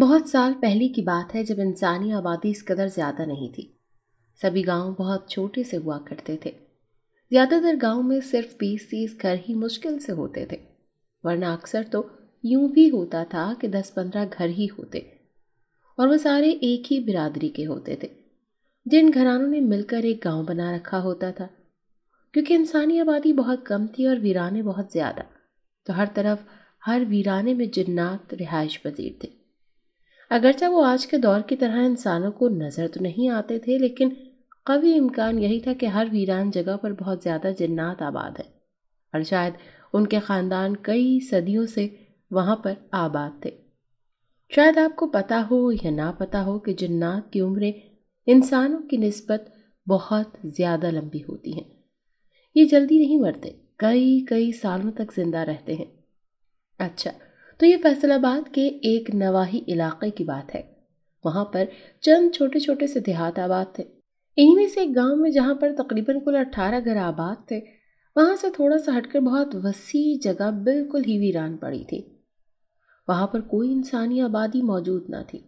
बहुत साल पहले की बात है जब इंसानी आबादी इस कदर ज़्यादा नहीं थी सभी गांव बहुत छोटे से हुआ करते थे ज़्यादातर गांव में सिर्फ बीस तीस घर ही मुश्किल से होते थे वरना अक्सर तो यूं भी होता था कि दस पंद्रह घर ही होते और वो सारे एक ही बिरादरी के होते थे जिन घरानों ने मिलकर एक गांव बना रखा होता था क्योंकि इंसानी आबादी बहुत कम थी और वीराने बहुत ज़्यादा तो हर तरफ हर वीराने में जिन्नात रिहाइश पजीर थे अगरचे वो आज के दौर की तरह इंसानों को नज़र तो नहीं आते थे लेकिन कभी इम्कान यही था कि हर वीरान जगह पर बहुत ज़्यादा जन्नात आबाद है और शायद उनके ख़ानदान कई सदियों से वहाँ पर आबाद थे शायद आपको पता हो या ना पता हो कि जन्नात की उम्रें इंसानों की नस्बत बहुत ज़्यादा लंबी होती हैं ये जल्दी नहीं मरते कई कई सालों तक ज़िंदा रहते हैं अच्छा तो ये फैसलाबाद के एक नवाही इलाके की बात है वहाँ पर चंद छोटे छोटे से देहात आबाद थे इन्हीं में से एक गांव में जहाँ पर तकरीबन कुल अट्ठारह घर आबाद थे वहाँ से थोड़ा सा हटकर बहुत वसी जगह बिल्कुल ही वीरान पड़ी थी वहाँ पर कोई इंसानी आबादी मौजूद ना थी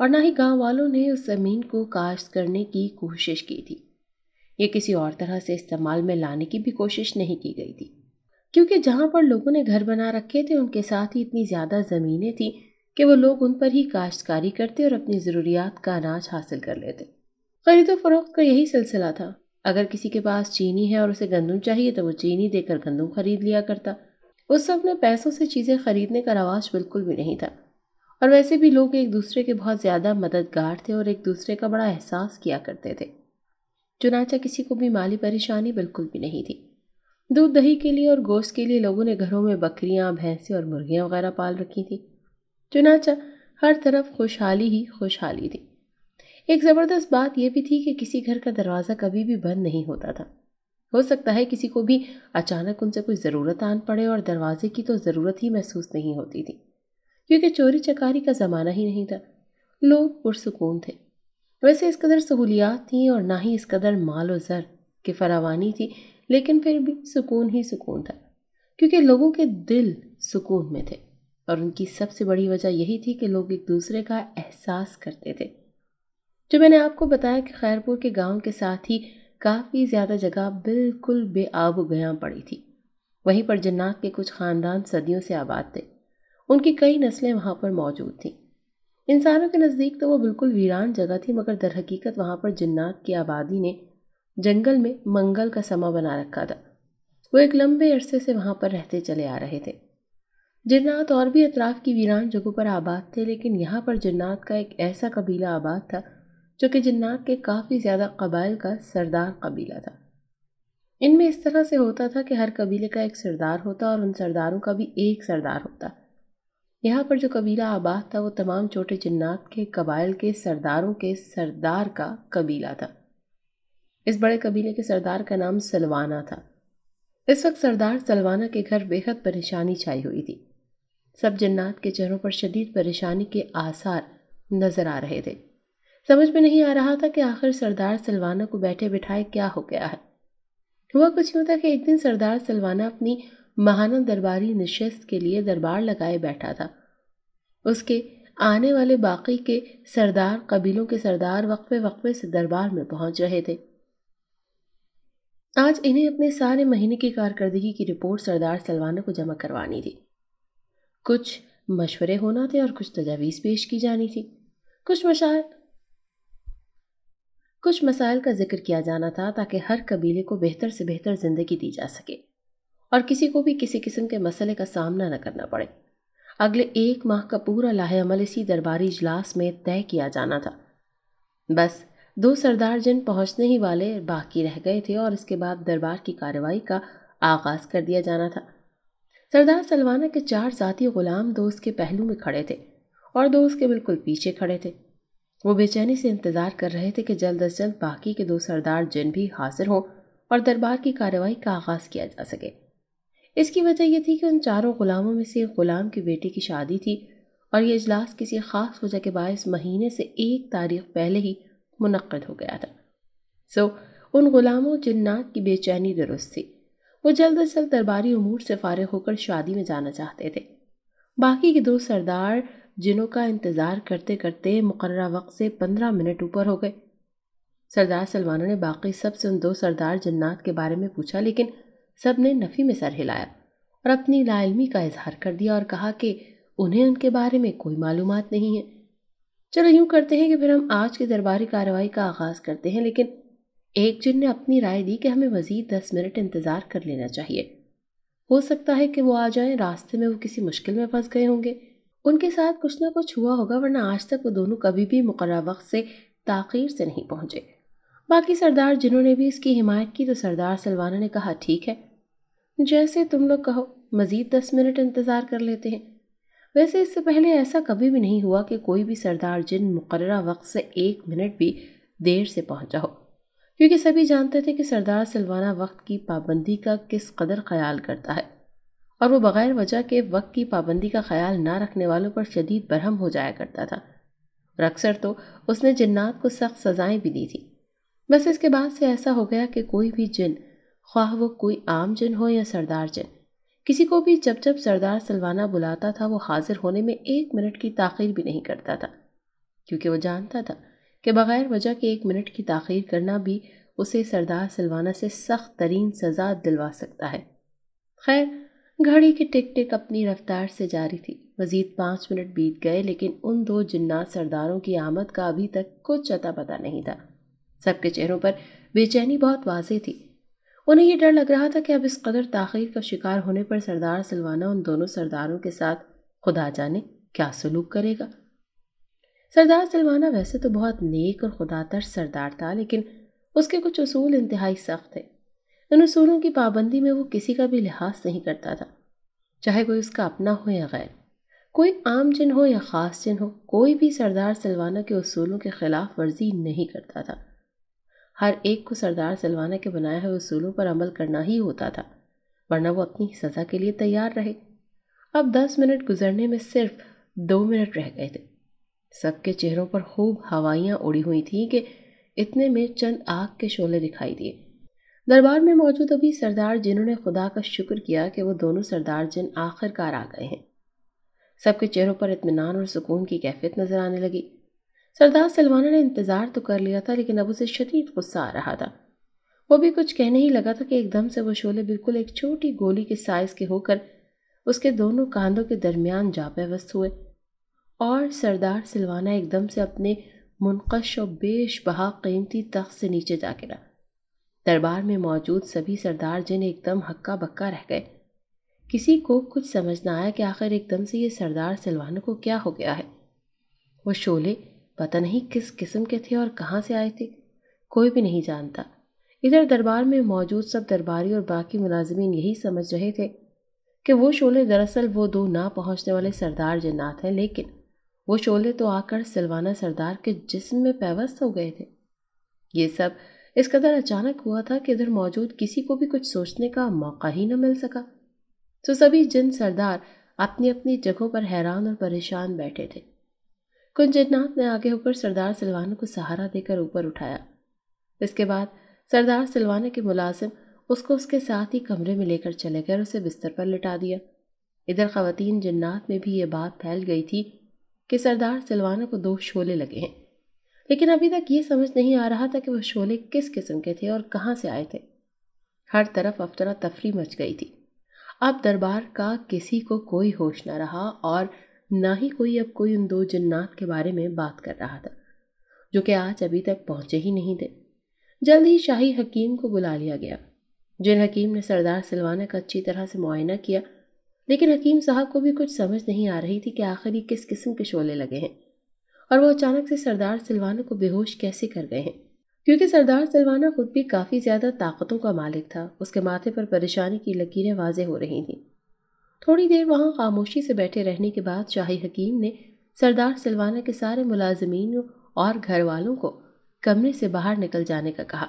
और ना ही गांव वालों ने उस ज़मीन को काश्त करने की कोशिश की थी ये किसी और तरह से इस्तेमाल में लाने की भी कोशिश नहीं की गई थी क्योंकि जहाँ पर लोगों ने घर बना रखे थे उनके साथ ही इतनी ज़्यादा ज़मीनें थीं कि वो लोग उन पर ही काश्तकारी करते और अपनी ज़रूरियात का अनाज हासिल कर लेते खरीद फरोख्त का यही सिलसिला था अगर किसी के पास चीनी है और उसे गंदम चाहिए तो वो चीनी देकर गंदम खरीद लिया करता उस सब में पैसों से चीज़ें खरीदने का रवाज बिल्कुल भी नहीं था और वैसे भी लोग एक दूसरे के बहुत ज़्यादा मददगार थे और एक दूसरे का बड़ा एहसास किया करते थे चुनाचा किसी को भी माली परेशानी बिल्कुल भी नहीं थी दूध दही के लिए और गोश्त के लिए लोगों ने घरों में बकरियां भैंसें और मुर्गियां वगैरह पाल रखी थी चुनाचा हर तरफ खुशहाली ही खुशहाली थी एक ज़बरदस्त बात यह भी थी कि किसी घर का दरवाज़ा कभी भी बंद नहीं होता था हो सकता है किसी को भी अचानक उनसे कोई ज़रूरत आन पड़े और दरवाजे की तो ज़रूरत ही महसूस नहीं होती थी क्योंकि चोरी चकारी का ज़माना ही नहीं था लोग पुरसकून थे वैसे इस कदर सहूलियात थी और ना ही इस कदर माल और ज़र की फरावानी थी लेकिन फिर भी सुकून ही सुकून था क्योंकि लोगों के दिल सुकून में थे और उनकी सबसे बड़ी वजह यही थी कि लोग एक दूसरे का एहसास करते थे जो मैंने आपको बताया कि खैरपुर के गांव के साथ ही काफ़ी ज़्यादा जगह बिल्कुल बेआब गया पड़ी थी वहीं पर जन्नात के कुछ ख़ानदान सदियों से आबाद थे उनकी कई नस्लें वहाँ पर मौजूद थीं इंसानों के नज़दीक तो वो बिल्कुल वीरान जगह थी मगर दरहकीकत वहाँ पर जन्नात की आबादी ने जंगल में मंगल का समा बना रखा था वो एक लंबे अरसे से वहाँ पर रहते चले आ रहे थे जिन्नात और भी अतराफ की वीरान जगहों पर आबाद थे लेकिन यहाँ पर जिन्नात का एक ऐसा कबीला आबाद था जो कि जिन्नात के काफ़ी ज़्यादा कबाइल का सरदार कबीला था इनमें इस तरह से होता था कि हर कबीले का एक सरदार होता और उन सरदारों का भी एक सरदार होता यहाँ पर जो कबीला आबाद था वो तमाम छोटे जन्नात के कबाइल के सरदारों के सरदार का कबीला था इस बड़े कबीले के सरदार का नाम सलवाना था इस वक्त सरदार सलवाना के घर बेहद परेशानी छाई हुई थी सब जन्नात के चेहरों पर शदीद परेशानी के आसार नजर आ रहे थे समझ में नहीं आ रहा था कि आखिर सरदार सलवाना को बैठे बिठाए क्या हो गया है हुआ कुछ यूँ था कि एक दिन सरदार सलवाना अपनी महाना दरबारी नशस्त के लिए दरबार लगाए बैठा था उसके आने वाले बाकी के सरदार कबीलों के सरदार वक्फे वक्फे से दरबार में पहुंच रहे थे आज इन्हें अपने सारे महीने की कारकर्दगी की रिपोर्ट सरदार सलवाना को जमा करवानी थी कुछ मशवरे होना थे और कुछ तजावीज़ पेश की जानी थी कुछ मशाल कुछ मसाइल का जिक्र किया जाना था ताकि हर कबीले को बेहतर से बेहतर ज़िंदगी दी जा सके और किसी को भी किसी किस्म के मसले का सामना न करना पड़े अगले एक माह का पूरा लाहेमल इसी दरबारी इजलास में तय किया जाना था बस दो सरदार जन पहुंचने ही वाले बाकी रह गए थे और इसके बाद दरबार की कार्रवाई का आगाज कर दिया जाना था सरदार सलवाना के चार जाती गुलाम दो उसके पहलू में खड़े थे और दो उसके बिल्कुल पीछे खड़े थे वो बेचैनी से इंतज़ार कर रहे थे कि जल्द अज जल्द बाकी के दो सरदार जिन भी हाजिर हों और दरबार की कार्रवाई का आगाज़ किया जा सके इसकी वजह यह थी कि उन चारों गुलामों में से एक गुलाम की बेटी की शादी थी और ये इजलास किसी ख़ास वजह के बायस महीने से एक तारीख पहले ही मुनद हो गया था सो उन गुलामों जिन्नात की बेचैनी दुरुस्त थी वो जल्द अज जल्द दरबारी उमूर से फारग होकर शादी में जाना चाहते थे बाकी के दो सरदार जिनों का इंतज़ार करते करते मुकर वक्त से पंद्रह मिनट ऊपर हो गए सरदार सलमानों ने बाकी सब से उन दो सरदार जन्नात के बारे में पूछा लेकिन सब ने नफ़ी में सर हिलाया और अपनी लाआलमी का इजहार कर दिया और कहा कि उन्हें उनके बारे में कोई मालूम नहीं है चलो यूं करते हैं कि फिर हम आज की दरबारी कार्रवाई का आगाज़ करते हैं लेकिन एक जिन ने अपनी राय दी कि हमें मज़ीद दस मिनट इंतज़ार कर लेना चाहिए हो सकता है कि वो आ जाएं रास्ते में वो किसी मुश्किल में फंस गए होंगे उनके साथ कुछ ना कुछ हुआ होगा वरना आज तक वो दोनों कभी भी मुकर वक्त से ताखिर से नहीं पहुँचे बाकी सरदार जिन्होंने भी इसकी हिमायत की तो सरदार सलवाना ने कहा ठीक है जैसे तुम लोग कहो मज़ीद दस मिनट इंतज़ार कर लेते हैं वैसे इससे पहले ऐसा कभी भी नहीं हुआ कि कोई भी सरदार जिन मुकर वक्त से एक मिनट भी देर से पहुंचा हो क्योंकि सभी जानते थे कि सरदार सिलवाना वक्त की पाबंदी का किस कदर ख्याल करता है और वो बग़ैर वजह के वक्त की पाबंदी का ख्याल ना रखने वालों पर शदीद बरहम हो जाया करता था और अक्सर तो उसने जन्नात को सख्त सज़ाएं भी दी थी बस इसके बाद से ऐसा हो गया कि कोई भी जिन ख्वाह वो कोई आम जिन हो या सरदार जिन किसी को भी जब जब सरदार सलवाना बुलाता था वो हाजिर होने में एक मिनट की ताखिर भी नहीं करता था क्योंकि वो जानता था कि बग़ैर वजह के एक मिनट की ताखिर करना भी उसे सरदार सलवाना से सख्त तरीन सज़ा दिलवा सकता है खैर घड़ी की टिक टिक अपनी रफ्तार से जारी थी मज़ीद पाँच मिनट बीत गए लेकिन उन दो जिन्नात सरदारों की आमद का अभी तक कुछ अता पता नहीं था सबके चेहरों पर बेचैनी बहुत वाजे थी उन्हें यह डर लग रहा था कि अब इस कदर ताखीर का शिकार होने पर सरदार सलवाना उन दोनों सरदारों के साथ खुदा जाने क्या सलूक करेगा सरदार सलवाना वैसे तो बहुत नेक और खुदा तर सरदार था लेकिन उसके कुछ असूल इंतहाई सख्त थे इन असूलों की पाबंदी में वो किसी का भी लिहाज नहीं करता था चाहे कोई उसका अपना हो या गैर कोई आम जिन हो या ख़ास जिन हो कोई भी सरदार सलवाना के असूलों के ख़िलाफ़ वर्जी नहीं करता था हर एक को सरदार सलवाना के बनाए हुए उसूलों पर अमल करना ही होता था वरना वो अपनी सज़ा के लिए तैयार रहे अब दस मिनट गुजरने में सिर्फ दो मिनट रह गए थे सबके चेहरों पर खूब हवाइयाँ उड़ी हुई थीं कि इतने में चंद आग के शोले दिखाई दिए दरबार में मौजूद अभी सरदार जिन्होंने खुदा का शुक्र किया कि वो दोनों सरदार जिन आखिरकार आ गए हैं सबके चेहरों पर इतमान और सुकून की कैफियत नज़र आने लगी सरदार सलवाना ने इंतज़ार तो कर लिया था लेकिन अब उसे शदीद गुस्सा आ रहा था वो भी कुछ कहने ही लगा था कि एकदम से वो शोले बिल्कुल एक छोटी गोली के साइज़ के होकर उसके दोनों कांधों के दरमियान जा पैवस्त हुए और सरदार सिलवाना एकदम से अपने मुनकश और बेश बहा कीमती तख्त से नीचे जा गिरा दरबार में मौजूद सभी सरदार जिन एकदम हक्का बक्का रह गए किसी को कुछ समझ ना आया कि आखिर एकदम से ये सरदार सिलवाना को क्या हो गया है वो शोले पता नहीं किस किस्म के थे और कहाँ से आए थे कोई भी नहीं जानता इधर दरबार में मौजूद सब दरबारी और बाकी मुलाजमीन यही समझ रहे थे कि वो शोले दरअसल वो दो ना पहुँचने वाले सरदार जन्नात हैं लेकिन वो शोले तो आकर सिलवाना सरदार के जिस्म में पैवस्त हो गए थे ये सब इस कदर अचानक हुआ था कि इधर मौजूद किसी को भी कुछ सोचने का मौका ही न मिल सका तो सभी जिन सरदार अपनी अपनी जगहों पर हैरान और परेशान बैठे थे कुंजनाथ ने आगे होकर सरदार सिलवाना को सहारा देकर ऊपर उठाया इसके बाद सरदार सिलवाना के मुलाजिम उसको उसके साथ ही कमरे में लेकर चले गए और उसे बिस्तर पर लिटा दिया इधर खातिन जन्नात में भी ये बात फैल गई थी कि सरदार सलवाना को दो शोले लगे हैं लेकिन अभी तक ये समझ नहीं आ रहा था कि वह शोले किस किस्म के थे और कहाँ से आए थे हर तरफ अफतरा तफरी मच गई थी अब दरबार का किसी को कोई होश न रहा और ना ही कोई अब कोई उन दो जन्नात के बारे में बात कर रहा था जो कि आज अभी तक पहुंचे ही नहीं थे जल्द ही शाही हकीम को बुला लिया गया जिन हकीम ने सरदार सलवाना का अच्छी तरह से मुआयना किया लेकिन हकीम साहब को भी कुछ समझ नहीं आ रही थी कि आखिर ये किस किस्म के शोले लगे हैं और वो अचानक से सरदार सलवाना को बेहोश कैसे कर गए हैं क्योंकि सरदार सलवाना खुद भी काफ़ी ज़्यादा ताकतों का मालिक था उसके माथे पर परेशानी की लकीरें वाजे हो रही थीं थोड़ी देर वहाँ खामोशी से बैठे रहने के बाद शाही हकीम ने सरदार सिलवाना के सारे मुलाजमीन और घर वालों को कमरे से बाहर निकल जाने का कहा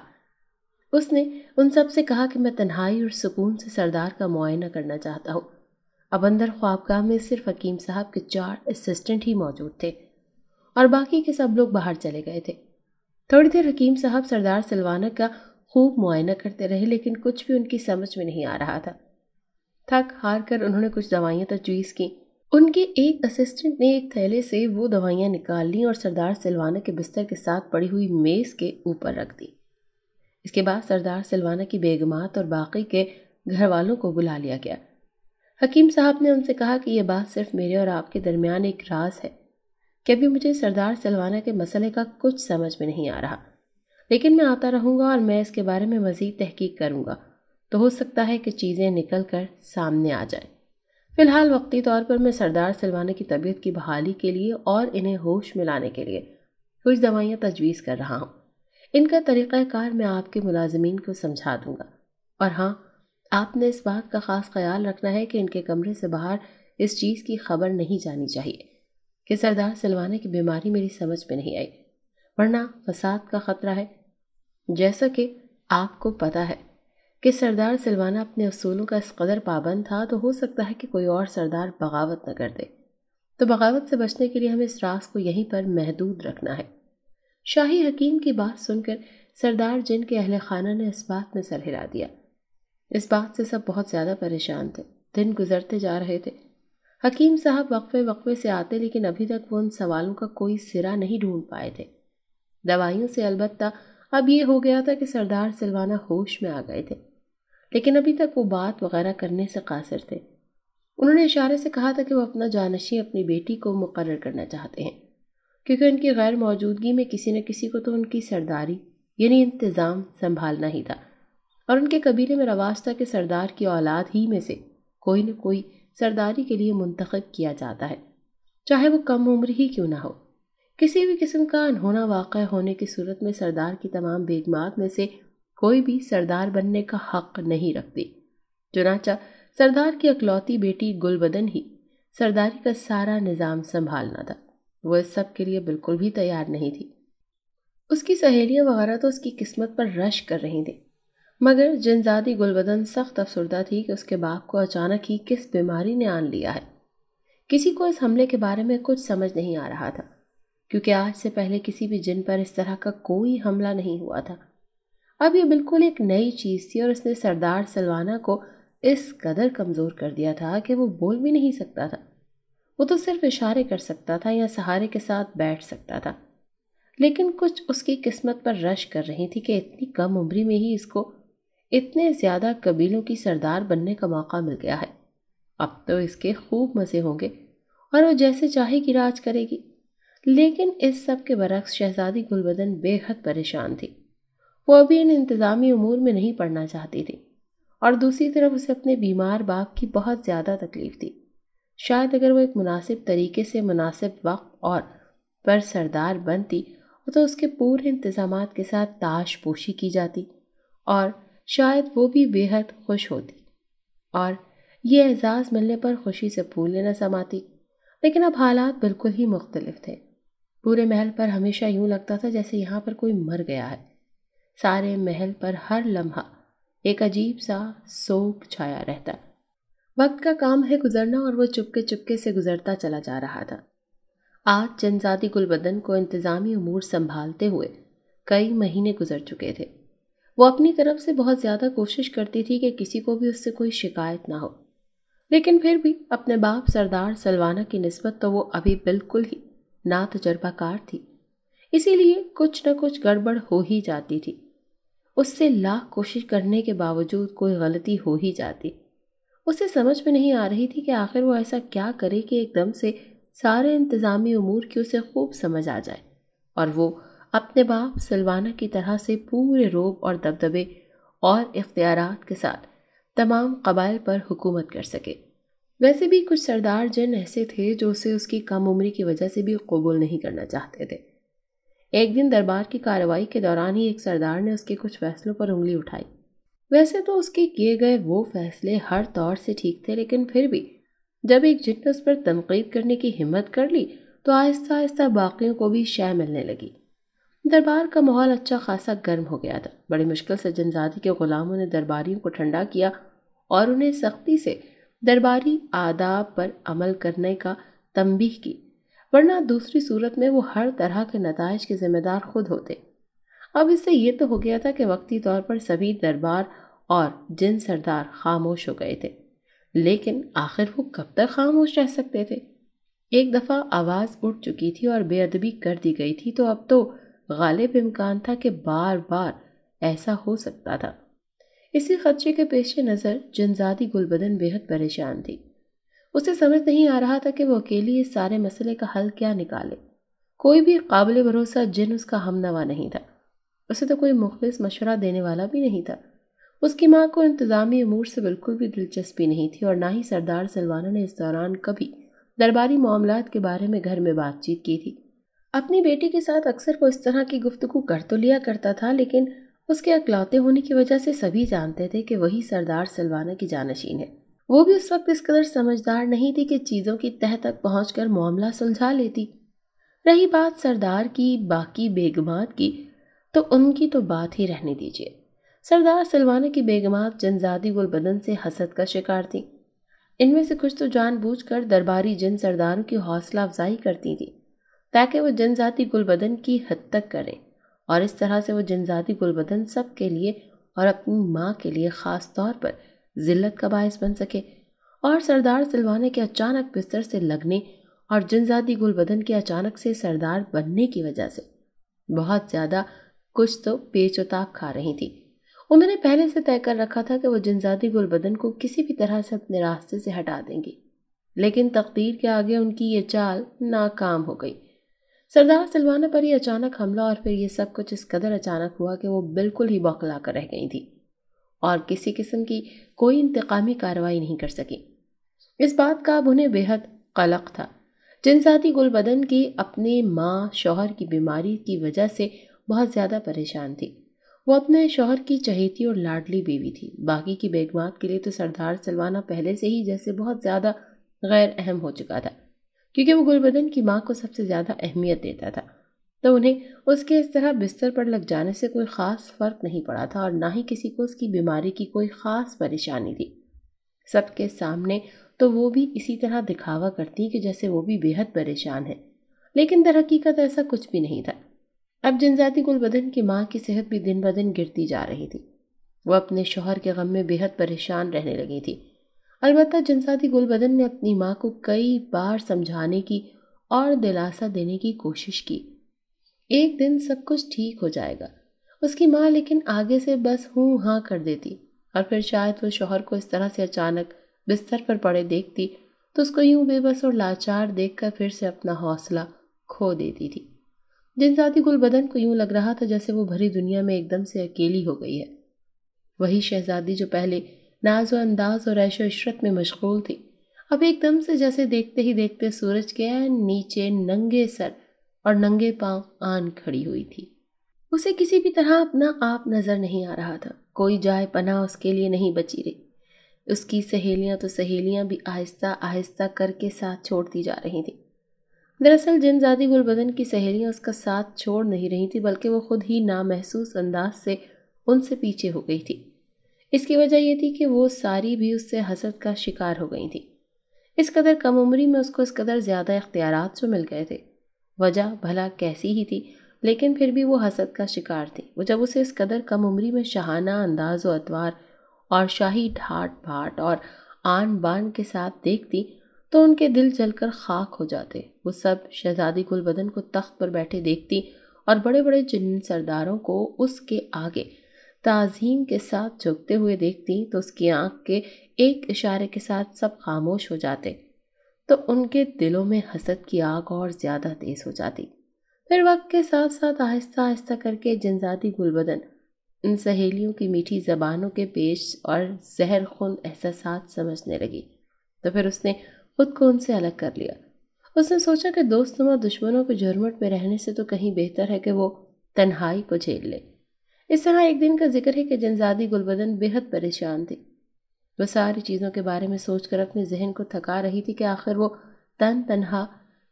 उसने उन सब से कहा कि मैं तन्हाई और सुकून से सरदार का मुआयना करना चाहता हूँ अब अंदर ख्वाबगाह में सिर्फ हकीम साहब के चार असिस्टेंट ही मौजूद थे और बाकी के सब लोग बाहर चले गए थे थोड़ी देर हकीम साहब सरदार सिलवाना का खूब मुआयना करते रहे लेकिन कुछ भी उनकी समझ में नहीं आ रहा था थक हार कर उन्होंने कुछ दवाइयाँ तजवीज़ की उनके एक असिस्टेंट ने एक थैले से वो दवाइयाँ निकाल लीं और सरदार सिलवाना के बिस्तर के साथ पड़ी हुई मेज़ के ऊपर रख दी इसके बाद सरदार सिलवाना की बेगमात और बाकी के घर वालों को बुला लिया गया हकीम साहब ने उनसे कहा कि यह बात सिर्फ मेरे और आपके दरमियान एक राज है कि अभी मुझे सरदार सलवाना के मसले का कुछ समझ में नहीं आ रहा लेकिन मैं आता रहूँगा और मैं इसके बारे में मज़ीद तहकीक करूँगा तो हो सकता है कि चीज़ें निकल कर सामने आ जाएं। फिलहाल वक्ती तौर पर मैं सरदार सलवाना की तबीयत की बहाली के लिए और इन्हें होश में लाने के लिए कुछ दवाइयाँ तजवीज़ कर रहा हूँ इनका तरीक़ाकार मैं आपके मुलाजमीन को समझा दूँगा और हाँ आपने इस बात का ख़ास ख्याल रखना है कि इनके कमरे से बाहर इस चीज़ की खबर नहीं जानी चाहिए कि सरदार सलवाना की बीमारी मेरी समझ में नहीं आई वरना फसाद का ख़तरा है जैसा कि आपको पता है कि सरदार सिलवाना अपने असूलों का इस कदर पाबंद था तो हो सकता है कि कोई और सरदार बगावत न कर दे तो बगावत से बचने के लिए हमें इस रास को यहीं पर महदूद रखना है शाही हकीम की बात सुनकर सरदार जिन के अहल खाना ने इस बात में सर हिला दिया इस बात से सब बहुत ज़्यादा परेशान थे दिन गुजरते जा रहे थे हकीम साहब वक्फे वक्फे से आते लेकिन अभी तक वो उन सवालों का कोई सिरा नहीं ढूंढ पाए थे दवाइयों से अलबत्ता अब ये हो गया था कि सरदार सिलवाना होश में आ गए थे लेकिन अभी तक वो बात वगैरह करने से कासर थे उन्होंने इशारे से कहा था कि वो अपना जानशी अपनी बेटी को मुकर करना चाहते हैं क्योंकि उनकी गैर मौजूदगी में किसी न किसी को तो उनकी सरदारी यानी इंतज़ाम संभालना ही था और उनके कबीले में रवाज था कि सरदार की औलाद ही में से कोई न कोई सरदारी के लिए मंतखब किया जाता है चाहे वो कम उम्र ही क्यों ना हो किसी भी किस्म का अनहोना वाक़ होने की सूरत में सरदार की तमाम बेगमात में से कोई भी सरदार बनने का हक नहीं रखती चुनाचा सरदार की अकलौती बेटी गुलबदन ही सरदारी का सारा निज़ाम संभालना था वह इस सब के लिए बिल्कुल भी तैयार नहीं थी उसकी सहेलियां वगैरह तो उसकी किस्मत पर रश कर रही थी मगर जनजादी गुलबदन सख्त अफसरदा थी कि उसके बाप को अचानक ही किस बीमारी ने आन लिया है किसी को इस हमले के बारे में कुछ समझ नहीं आ रहा था क्योंकि आज से पहले किसी भी जिन पर इस तरह का कोई हमला नहीं हुआ था अब ये बिल्कुल एक नई चीज़ थी और इसने सरदार सलवाना को इस कदर कमज़ोर कर दिया था कि वो बोल भी नहीं सकता था वो तो सिर्फ इशारे कर सकता था या सहारे के साथ बैठ सकता था लेकिन कुछ उसकी किस्मत पर रश कर रही थी कि इतनी कम उम्री में ही इसको इतने ज़्यादा कबीलों की सरदार बनने का मौका मिल गया है अब तो इसके खूब मज़े होंगे और वो जैसे चाहेगी राज करेगी लेकिन इस सब के बरक्स शहजादी गुलबदन बेहद परेशान थी वो अभी इन इंतज़ामी अमूर में नहीं पढ़ना चाहती थी और दूसरी तरफ उसे अपने बीमार बाप की बहुत ज़्यादा तकलीफ़ थी शायद अगर वो एक मुनासिब तरीके से मुनासिब वक्त और पर सरदार बनती तो उसके पूरे इंतज़ाम के साथ ताश पोशी की जाती और शायद वो भी बेहद खुश होती और ये एजाज़ मिलने पर खुशी से फूले न समाती लेकिन अब हालात बिल्कुल ही मुख्तलिफ थे पूरे महल पर हमेशा यूँ लगता था जैसे यहाँ पर कोई मर गया है सारे महल पर हर लम्हा एक अजीब सा सोग छाया रहता वक्त का काम है गुजरना और वो चुपके चुपके से गुजरता चला जा रहा था आज जनजाति गुलबदन को इंतज़ामी अमूर संभालते हुए कई महीने गुजर चुके थे वो अपनी तरफ से बहुत ज़्यादा कोशिश करती थी कि किसी को भी उससे कोई शिकायत ना हो लेकिन फिर भी अपने बाप सरदार सलवाना की नस्बत तो वो अभी बिल्कुल ही ना तजर्बाकार थी इसीलिए कुछ न कुछ गड़बड़ हो ही जाती थी उससे लाख कोशिश करने के बावजूद कोई गलती हो ही जाती उसे समझ में नहीं आ रही थी कि आखिर वो ऐसा क्या करे कि एकदम से सारे इंतज़ामी अमूर की उसे खूब समझ आ जाए और वो अपने बाप सलवाना की तरह से पूरे रोब और दबदबे और इख्तियार के साथ तमाम कबाइल पर हुकूमत कर सके वैसे भी कुछ सरदार जन ऐसे थे जो उसे उसकी कम उम्री की वजह से भी कबूल नहीं करना चाहते थे एक दिन दरबार की कार्रवाई के दौरान ही एक सरदार ने उसके कुछ फैसलों पर उंगली उठाई वैसे तो उसके किए गए वो फैसले हर तौर से ठीक थे लेकिन फिर भी जब एक जिन ने उस पर तनकीद करने की हिम्मत कर ली तो आहिस्ता आहिस्ता बाकियों को भी शय मिलने लगी दरबार का माहौल अच्छा खासा गर्म हो गया था बड़ी मुश्किल से जनजाति के ग़ुलामों ने दरबारियों को ठंडा किया और उन्हें सख्ती से दरबारी आदाब पर अमल करने का तंबीह की वरना दूसरी सूरत में वो हर तरह के नतज के ज़िम्मेदार खुद होते अब इससे ये तो हो गया था कि वक्ती तौर पर सभी दरबार और जिन सरदार खामोश हो गए थे लेकिन आखिर वो कब तक खामोश रह सकते थे एक दफ़ा आवाज़ उठ चुकी थी और बेअदबी कर दी गई थी तो अब तो गालिब इम्कान था कि बार बार ऐसा हो सकता था इसी खदशे के पेश नज़र जनजाती गुलबदन बेहद परेशान थी उसे समझ नहीं आ रहा था कि वो अकेली इस सारे मसले का हल क्या निकाले कोई भी काबिल भरोसा जिन उसका हमनवा नहीं था उसे तो कोई मुखलिस मशवरा देने वाला भी नहीं था उसकी माँ को इंतज़ामी अमूर से बिल्कुल भी दिलचस्पी नहीं थी और ना ही सरदार सलवाना ने इस दौरान कभी दरबारी मामला के बारे में घर में बातचीत की थी अपनी बेटी के साथ अक्सर वो इस तरह की गुफ्तु कर तो लिया करता था लेकिन उसके अकलौते होने की वजह से सभी जानते थे कि वही सरदार सलवाना की जानशीन है वो भी उस वक्त इस कदर समझदार नहीं थी कि चीज़ों की तह तक पहुँच मामला सुलझा लेती रही बात सरदार की बाकी बेगमात की तो उनकी तो बात ही रहने दीजिए सरदार सलवाना की बेगमात जनजादी गुलबदन से हसद का शिकार थी इनमें से कुछ तो जानबूझकर दरबारी जिन सरदारों की हौसला अफजाई करती थी ताकि वो जनजाति गुलबदन की हद तक करें और इस तरह से वो जनजाति गुलबदन सब के लिए और अपनी माँ के लिए ख़ास तौर पर जिल्लत का बायस बन सके और सरदार सिलवाने के अचानक बिस्तर से लगने और जनजाति गुलबदन के अचानक से सरदार बनने की वजह से बहुत ज़्यादा कुछ तो पेचोताप खा रही थी उन्होंने पहले से तय कर रखा था कि वो जनजाति गुलबदन को किसी भी तरह से अपने रास्ते से हटा देंगी लेकिन तकदीर के आगे उनकी ये चाल नाकाम हो गई सरदार सिलवाना पर यह अचानक हमला और फिर ये सब कुछ इस कदर अचानक हुआ कि वो बिल्कुल ही बौखला कर रह गई थी और किसी किस्म की कोई इंतकामी कार्रवाई नहीं कर सकी इस बात का अब उन्हें बेहद कलक था जिनसाती गुलबदन की अपने माँ शोहर की बीमारी की वजह से बहुत ज़्यादा परेशान थी वो अपने शोहर की चहेती और लाडली बीवी थी बाकी की बेगमात के लिए तो सरदार सलवाना पहले से ही जैसे बहुत ज़्यादा गैर अहम हो चुका था क्योंकि वो गुलबदन की माँ को सबसे ज़्यादा अहमियत देता था तो उन्हें उसके इस तरह बिस्तर पर लग जाने से कोई ख़ास फ़र्क नहीं पड़ा था और ना ही किसी को उसकी बीमारी की कोई ख़ास परेशानी थी सबके सामने तो वो भी इसी तरह दिखावा करती कि जैसे वो भी बेहद परेशान है लेकिन दरहकीकत ऐसा कुछ भी नहीं था अब जनजाति गुलबदन की माँ की सेहत भी दिन ब दिन गिरती जा रही थी वो अपने शोहर के गम में बेहद परेशान रहने लगी थी अलबत् जनजाति गुलबदन ने अपनी माँ को कई बार समझाने की और दिलासा देने की कोशिश की एक दिन सब कुछ ठीक हो जाएगा उसकी माँ लेकिन आगे से बस हूँ हाँ कर देती और फिर शायद वो शोहर को इस तरह से अचानक बिस्तर पर पड़े देखती तो उसको यूं बेबस और लाचार देखकर फिर से अपना हौसला खो देती थी जिनजाती गुलबदन को यूं लग रहा था जैसे वो भरी दुनिया में एकदम से अकेली हो गई है वही शहजादी जो पहले नाज व अंदाज और ऐशो इशरत में मशगूल थी अब एकदम से जैसे देखते ही देखते सूरज के नीचे नंगे सर और नंगे पांव आन खड़ी हुई थी उसे किसी भी तरह अपना आप नज़र नहीं आ रहा था कोई जाए पना उसके लिए नहीं बची रही उसकी सहेलियां तो सहेलियां भी आहिस्ता आहिस्ता करके साथ छोड़ती जा रही थी दरअसल जिनजादी गुलबदन की सहेलियां उसका साथ छोड़ नहीं रही थी बल्कि वो खुद ही नामहसूस अंदाज से उनसे पीछे हो गई थी इसकी वजह यह थी कि वो सारी भी उससे हसद का शिकार हो गई थी इस कदर कम उम्री में उसको इस कदर ज़्यादा इख्तियार जो मिल गए थे वजह भला कैसी ही थी लेकिन फिर भी वो हसद का शिकार थी वो जब उसे इस कदर कम उम्री में शहाना अंदाज व अतवार और शाही ढाट भाट और आन बान के साथ देखती तो उनके दिल जलकर खाक हो जाते वो सब शहजादी गुलबदन को तख्त पर बैठे देखती और बड़े बड़े जिन सरदारों को उसके आगे ताजीम के साथ झुकते हुए देखती तो उसकी आंख के एक इशारे के साथ सब खामोश हो जाते तो उनके दिलों में हसद की आग और ज़्यादा तेज़ हो जाती फिर वक्त के साथ साथ आहिस्ता आहिस्ता करके जनजाति गुलबदन इन सहेलियों की मीठी ज़बानों के पेश और जहर खुन एहसास समझने लगी तो फिर उसने खुद को उनसे अलग कर लिया उसने सोचा कि दोस्तों और दुश्मनों के झुरमुट में रहने से तो कहीं बेहतर है कि वो तन्हाई को झेल ले इस तरह एक दिन का जिक्र है कि जनजादी गुलबदन बेहद परेशान थी वह सारी चीज़ों के बारे में सोचकर अपने जहन को थका रही थी कि आखिर वो तन तनहा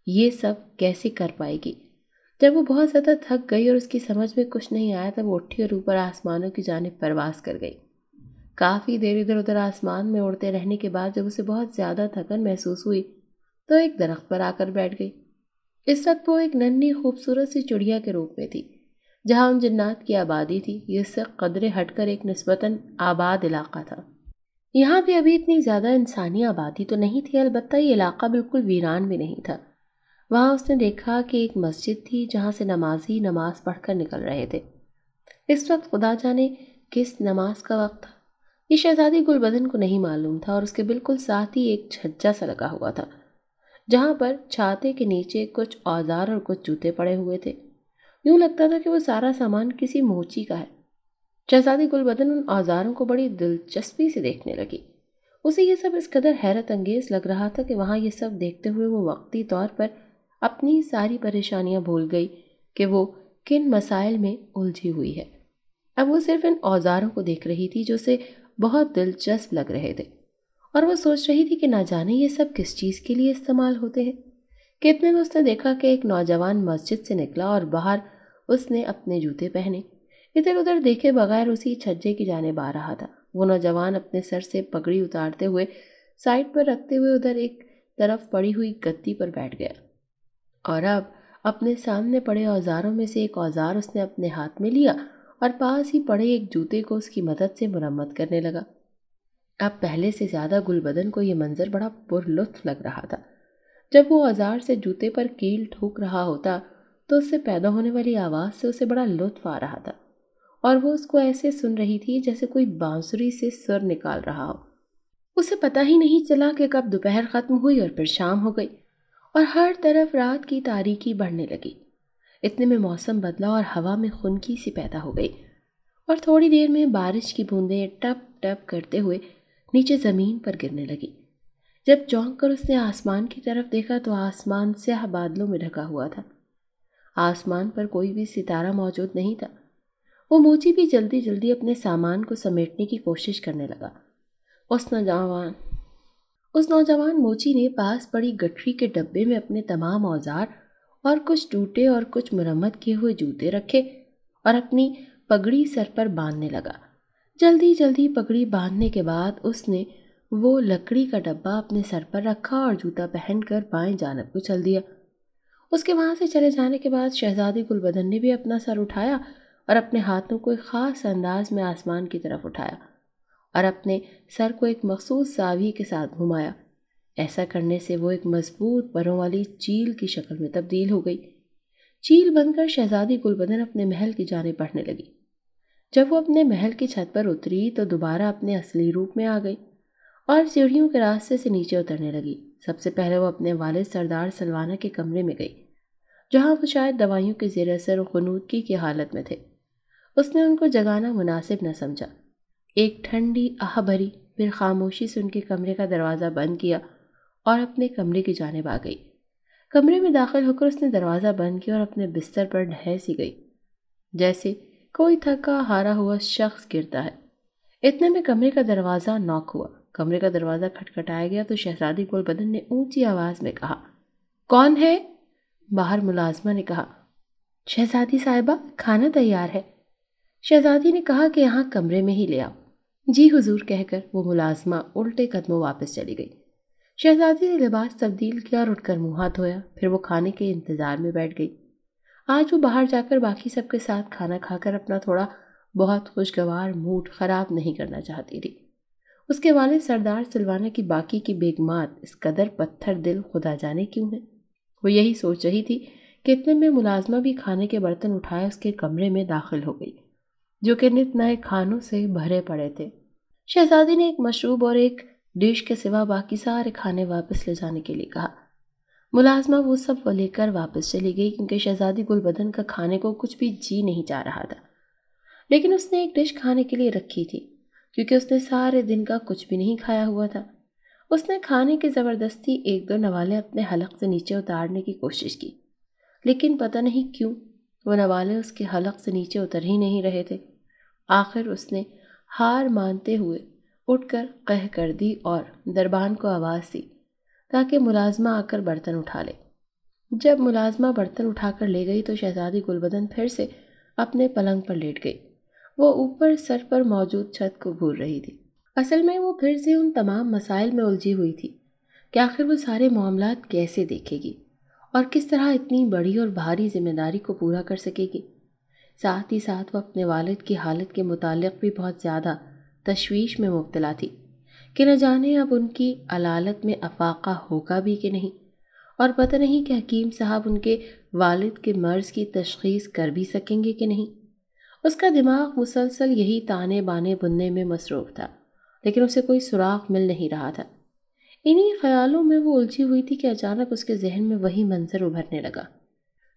ये सब कैसे कर पाएगी जब वो बहुत ज़्यादा थक गई और उसकी समझ में कुछ नहीं आया तब वो उठी और ऊपर आसमानों की जानब परवास कर गई काफ़ी देर इधर उधर आसमान में उड़ते रहने के बाद जब उसे बहुत ज़्यादा थकन महसूस हुई तो एक दरख्त पर आकर बैठ गई इस वक्त वो एक नन्ही खूबसूरत सी चिड़िया के रूप में थी जहाँ उन जन्नात की आबादी थी ये इससे कदरे हटकर एक नस्बता आबाद इलाका था यहाँ भी अभी इतनी ज़्यादा इंसानी आबादी तो नहीं थी अलबत्त ये इलाका बिल्कुल वीरान भी नहीं था वहाँ उसने देखा कि एक मस्जिद थी जहाँ से नमाजी नमाज पढ़कर निकल रहे थे इस वक्त खुदा जाने किस नमाज का वक्त था ये शहजादी गुलबदन को नहीं मालूम था और उसके बिल्कुल साथ ही एक छज्जा सा लगा हुआ था जहाँ पर छाते के नीचे कुछ औजार और कुछ जूते पड़े हुए थे यूँ लगता था कि वो सारा सामान किसी मोची का है शहजादी गुलबदन उन औजारों को बड़ी दिलचस्पी से देखने लगी उसे यह सब इस कदर हैरत अंगेज लग रहा था कि वहाँ ये सब देखते हुए वो वक्ती तौर पर अपनी सारी परेशानियाँ भूल गई कि वो किन मसाइल में उलझी हुई है अब वो सिर्फ इन औजारों को देख रही थी जो उसे बहुत दिलचस्प लग रहे थे और वो सोच रही थी कि ना जाने ये सब किस चीज़ के लिए इस्तेमाल होते हैं कितने में उसने देखा कि एक नौजवान मस्जिद से निकला और बाहर उसने अपने जूते पहने इधर उधर देखे बगैर उसी छज्जे की जानेब आ रहा था वो नौजवान अपने सर से पगड़ी उतारते हुए साइड पर रखते हुए उधर एक तरफ पड़ी हुई गत्ती पर बैठ गया और अब अपने सामने पड़े औजारों में से एक औजार उसने अपने हाथ में लिया और पास ही पड़े एक जूते को उसकी मदद से मुरम्मत करने लगा अब पहले से ज़्यादा गुलबदन को यह मंज़र बड़ा पुरलुत्फ लग रहा था जब वो औजार से जूते पर कील ठोक रहा होता तो उससे पैदा होने वाली आवाज़ से उसे बड़ा लुत्फ आ रहा था और वो उसको ऐसे सुन रही थी जैसे कोई बांसुरी से स्वर निकाल रहा हो उसे पता ही नहीं चला कि कब दोपहर ख़त्म हुई और फिर शाम हो गई और हर तरफ रात की तारीकी बढ़ने लगी इतने में मौसम बदला और हवा में खुनकी सी पैदा हो गई और थोड़ी देर में बारिश की बूंदें टप टप करते हुए नीचे ज़मीन पर गिरने लगी जब चौंक कर उसने आसमान की तरफ देखा तो आसमान स्याह बादलों में ढका हुआ था आसमान पर कोई भी सितारा मौजूद नहीं था वो मोची भी जल्दी जल्दी अपने सामान को समेटने की कोशिश करने लगा उस नौजवान उस नौजवान मोची ने पास पड़ी गठरी के डब्बे में अपने तमाम औजार और कुछ टूटे और कुछ मुरम्मत किए हुए जूते रखे और अपनी पगड़ी सर पर बांधने लगा जल्दी जल्दी पगड़ी बांधने के बाद उसने वो लकड़ी का डब्बा अपने सर पर रखा और जूता पहनकर बाएं जानब को चल दिया उसके वहाँ से चले जाने के बाद शहजादी गुलबदन ने भी अपना सर उठाया और अपने हाथों को एक ख़ास अंदाज में आसमान की तरफ उठाया और अपने सर को एक मखसूस सावी के साथ घुमाया ऐसा करने से वो एक मजबूत परों वाली चील की शक्ल में तब्दील हो गई चील बनकर शहजादी गुलबदन अपने महल की जाने पढ़ने लगी जब वो अपने महल की छत पर उतरी तो दोबारा अपने असली रूप में आ गई और सीढ़ियों के रास्ते से नीचे उतरने लगी सबसे पहले वो अपने वालिद सरदार सलवाना के कमरे में गई जहाँ वो शायद दवाइयों के जेर असर खनूदगी की हालत में थे उसने उनको जगाना मुनासिब न समझा एक ठंडी आह भरी फिर खामोशी से उनके कमरे का दरवाज़ा बंद किया और अपने कमरे की जानब आ गई कमरे में दाखिल होकर उसने दरवाज़ा बंद किया और अपने बिस्तर पर ढह सी गई जैसे कोई थका हारा हुआ शख्स गिरता है इतने में कमरे का दरवाज़ा नॉक हुआ कमरे का दरवाज़ा खटखटाया गया तो शहजादी बदन ने ऊंची आवाज़ में कहा कौन है बाहर मुलाजमा ने कहा शहजादी साहिबा खाना तैयार है शहजादी ने कहा कि यहाँ कमरे में ही ले आओ जी हुजूर कहकर वो मुलाजमा उल्टे कदमों वापस चली गई शहजादी ने लिबास तब्दील किया और उठकर मुँह हाथ धोया फिर वो खाने के इंतज़ार में बैठ गई आज वो बाहर जाकर बाकी सबके साथ खाना खाकर अपना थोड़ा बहुत खुशगवार मूड ख़राब नहीं करना चाहती थी उसके वाले सरदार सिलवाना की बाकी की बेगमात इस कदर पत्थर दिल खुदा जाने क्यों है वो यही सोच रही थी कि इतने में मुलाजमा भी खाने के बर्तन उठाए उसके कमरे में दाखिल हो गई जो कि नित नए खानों से भरे पड़े थे शहजादी ने एक मशरूब और एक डिश के सिवा बाकी सारे खाने वापस ले जाने के लिए कहा मुलाजमा वो सब वो लेकर वापस चली गई क्योंकि शहजादी गुलबदन का खाने को कुछ भी जी नहीं जा रहा था लेकिन उसने एक डिश खाने के लिए रखी थी क्योंकि उसने सारे दिन का कुछ भी नहीं खाया हुआ था उसने खाने की ज़बरदस्ती एक दो नवाले अपने हलक से नीचे उतारने की कोशिश की लेकिन पता नहीं क्यों वो नवाले उसके हलक से नीचे उतर ही नहीं रहे थे आखिर उसने हार मानते हुए उठकर कह कर दी और दरबान को आवाज़ दी ताकि मुलाजमा आकर बर्तन उठा ले जब मुलाजमा बर्तन उठाकर ले गई तो शहजादी गुलबदन फिर से अपने पलंग पर लेट गई वो ऊपर सर पर मौजूद छत को घूर रही थी असल में वो फिर से उन तमाम मसाइल में उलझी हुई थी कि आखिर वो सारे मामला कैसे देखेगी और किस तरह इतनी बड़ी और भारी जिम्मेदारी को पूरा कर सकेगी साथ ही साथ वह अपने वालद की हालत के मुतालिक भी बहुत ज़्यादा तशवीश में मुबतला थी कि न जाने अब उनकी अलालत में अफाका होगा भी कि नहीं और पता नहीं कि हकीम साहब उनके वालिद के मर्ज़ की तशखीस कर भी सकेंगे कि नहीं उसका दिमाग मुसलसल यही ताने बाने बुनने में मसरूफ़ था लेकिन उसे कोई सुराख मिल नहीं रहा था इन्हीं ख्यालों में वो उलझी हुई थी कि अचानक उसके जहन में वही मंजर उभरने लगा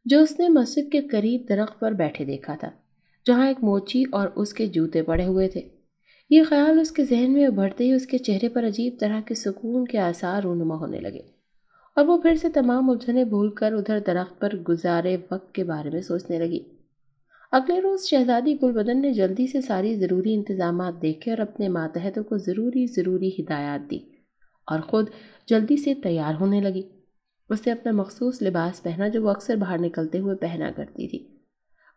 जो उसने मस्जिद के करीब दरख्त पर बैठे देखा था जहाँ एक मोची और उसके जूते पड़े हुए थे ये ख्याल उसके जहन में उभरते ही उसके चेहरे पर अजीब तरह के सुकून के आसार रूनुमा होने लगे और वो फिर से तमाम उलझने भूल कर उधर दरख्त पर गुजारे वक्त के बारे में सोचने लगी अगले रोज़ शहजादी गुलबदन ने जल्दी से सारी ज़रूरी इंतजाम देखे और अपने मातहतों को ज़रूरी ज़रूरी हिदायत दी और ख़ुद जल्दी से तैयार होने लगी उसने अपना मखसूस लिबास पहना जो वो अक्सर बाहर निकलते हुए पहना करती थी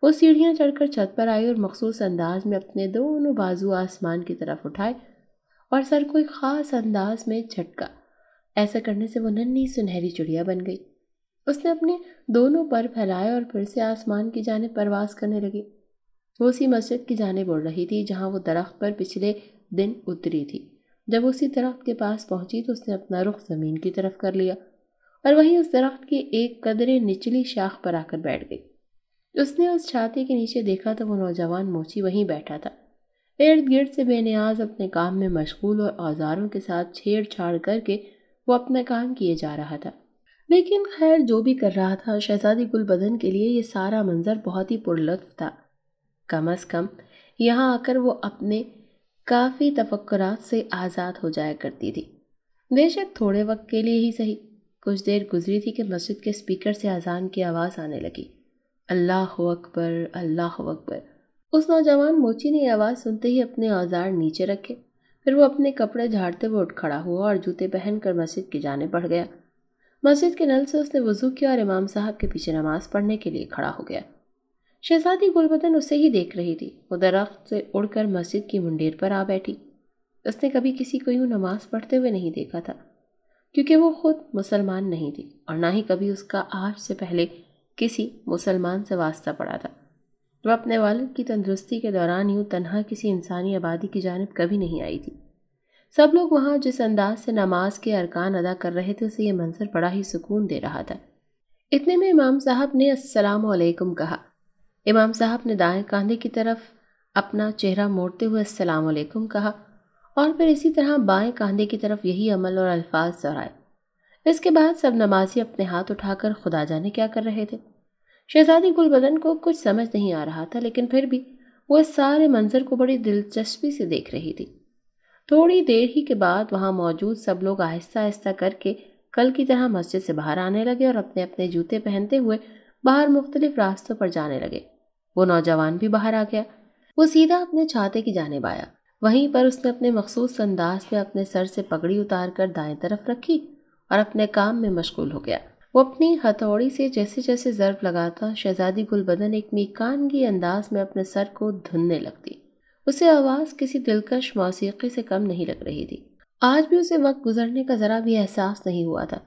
वो सीढ़ियाँ चढ़कर छत पर आई और मखसूस अंदाज में अपने दोनों बाजू आसमान की तरफ उठाए और सर को एक ख़ास अंदाज में झटका ऐसा करने से वो नन्ही सुनहरी चिड़िया बन गई उसने अपने दोनों पर फैलाए और फिर से आसमान की जानब परवास करने लगी वो उसी मस्जिद की जानब उड़ रही थी जहाँ वो दरख्त पर पिछले दिन उतरी थी जब उसी दरख्त के पास पहुँची तो उसने अपना रुख ज़मीन की तरफ कर लिया और वहीं उस दरख्त की एक कदरे निचली शाख पर आकर बैठ गई उसने उस छाते के नीचे देखा तो वो नौजवान मोची वहीं बैठा था इर्द गिर्द से बेनियाज अपने काम में मशगूल और औजारों के साथ छेड़छाड़ करके वो अपना काम किए जा रहा था लेकिन खैर जो भी कर रहा था शहजादी गुलबदन के लिए ये सारा मंज़र बहुत ही पुरलुत्फ था कम अज़ कम यहाँ आकर वो अपने काफ़ी तफक्रात से आज़ाद हो जाया करती थी बेशक थोड़े वक्त के लिए ही सही कुछ देर गुजरी थी कि मस्जिद के स्पीकर से अजान की आवाज़ आने लगी अल्लाह अकबर अल्लाह अकबर उस नौजवान मोची ने आवाज़ सुनते ही अपने औजार नीचे रखे फिर वो अपने कपड़े झाड़ते हुए उठ खड़ा हुआ और जूते पहन कर मस्जिद की जाने पड़ गया मस्जिद के नल से उसने वजू किया और इमाम साहब के पीछे नमाज पढ़ने के लिए खड़ा हो गया शहजादी गुलबदन उसे ही देख रही थी वो दरख्त से उड़कर मस्जिद की मुंडेर पर आ बैठी उसने कभी किसी को यूँ नमाज पढ़ते हुए नहीं देखा था क्योंकि वो खुद मुसलमान नहीं थी और ना ही कभी उसका आज से पहले किसी मुसलमान से वास्ता पड़ा था वह अपने वाल की तंदरुस्ती के दौरान यूँ तनहा किसी इंसानी आबादी की जानब कभी नहीं आई थी सब लोग वहाँ जिस अंदाज से नमाज के अरकान अदा कर रहे थे उसे यह मंजर बड़ा ही सुकून दे रहा था इतने में इमाम साहब ने असलकुम कहा इमाम साहब ने दाएं कांधे की तरफ अपना चेहरा मोड़ते हुए असलकुम कहा और फिर इसी तरह बाएं कांधे की तरफ यही अमल और अल्फाज दोहराए इसके बाद सब नमाजी अपने हाथ उठाकर खुदा जाने क्या कर रहे थे शहजादी गुलबदन को कुछ समझ नहीं आ रहा था लेकिन फिर भी वह सारे मंजर को बड़ी दिलचस्पी से देख रही थी थोड़ी देर ही के बाद वहाँ मौजूद सब लोग आहिस्ता आहिस्ता करके कल की तरह मस्जिद से बाहर आने लगे और अपने अपने जूते पहनते हुए बाहर मुख्तलिफ रास्तों पर जाने लगे वो नौजवान भी बाहर आ गया वो सीधा अपने छाते की जानेब आया वहीं पर उसने अपने मखसूस अंदाज में अपने सर से पगड़ी उतार कर दाएं तरफ रखी और अपने काम में मशगूल हो गया वो अपनी हथौड़ी से जैसे जैसे ज़र्ब लगाता शहजादी गुलबदन एक मीकानगी अंदाज में अपने सर को धुनने लगती उसे आवाज़ किसी दिलकश मौसी से कम नहीं लग रही थी आज भी उसे वक्त गुजरने का ज़रा भी एहसास नहीं हुआ था